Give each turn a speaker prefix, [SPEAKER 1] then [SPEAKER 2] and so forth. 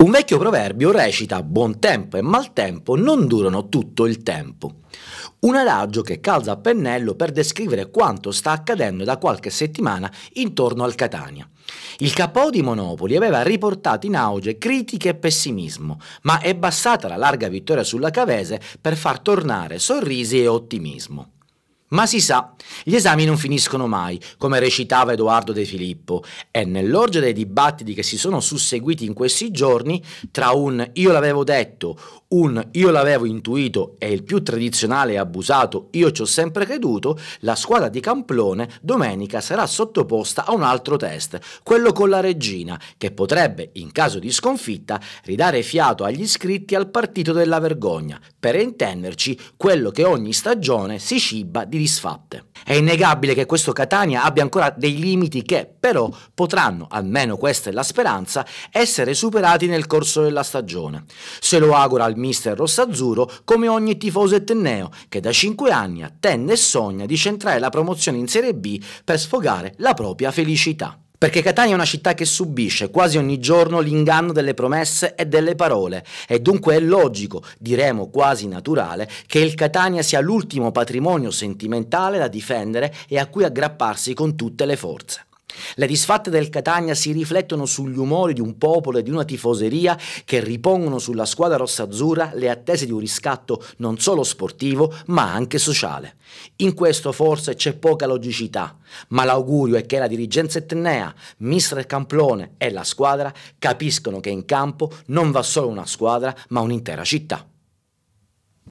[SPEAKER 1] Un vecchio proverbio recita buon tempo e mal tempo non durano tutto il tempo. Un adagio che calza a pennello per descrivere quanto sta accadendo da qualche settimana intorno al Catania. Il capo di Monopoli aveva riportato in auge critiche e pessimismo, ma è bastata la larga vittoria sulla Cavese per far tornare sorrisi e ottimismo. Ma si sa, gli esami non finiscono mai, come recitava Edoardo De Filippo, e nell'orgia dei dibattiti che si sono susseguiti in questi giorni, tra un io l'avevo detto, un io l'avevo intuito e il più tradizionale e abusato io ci ho sempre creduto, la squadra di Camplone domenica sarà sottoposta a un altro test, quello con la regina, che potrebbe, in caso di sconfitta, ridare fiato agli iscritti al partito della vergogna, per intenderci quello che ogni stagione si ciba di grandi disfatte. È innegabile che questo Catania abbia ancora dei limiti che, però, potranno, almeno questa è la speranza, essere superati nel corso della stagione. Se lo augura il mister rossazzurro, come ogni tifoso etneo, che da 5 anni attende e sogna di centrare la promozione in Serie B per sfogare la propria felicità. Perché Catania è una città che subisce quasi ogni giorno l'inganno delle promesse e delle parole e dunque è logico, diremo quasi naturale, che il Catania sia l'ultimo patrimonio sentimentale da difendere e a cui aggrapparsi con tutte le forze. Le disfatte del Catania si riflettono sugli umori di un popolo e di una tifoseria che ripongono sulla squadra rossa-azzurra le attese di un riscatto non solo sportivo ma anche sociale. In questo forse c'è poca logicità, ma l'augurio è che la dirigenza etnea, mister Camplone e la squadra capiscono che in campo non va solo una squadra ma un'intera città.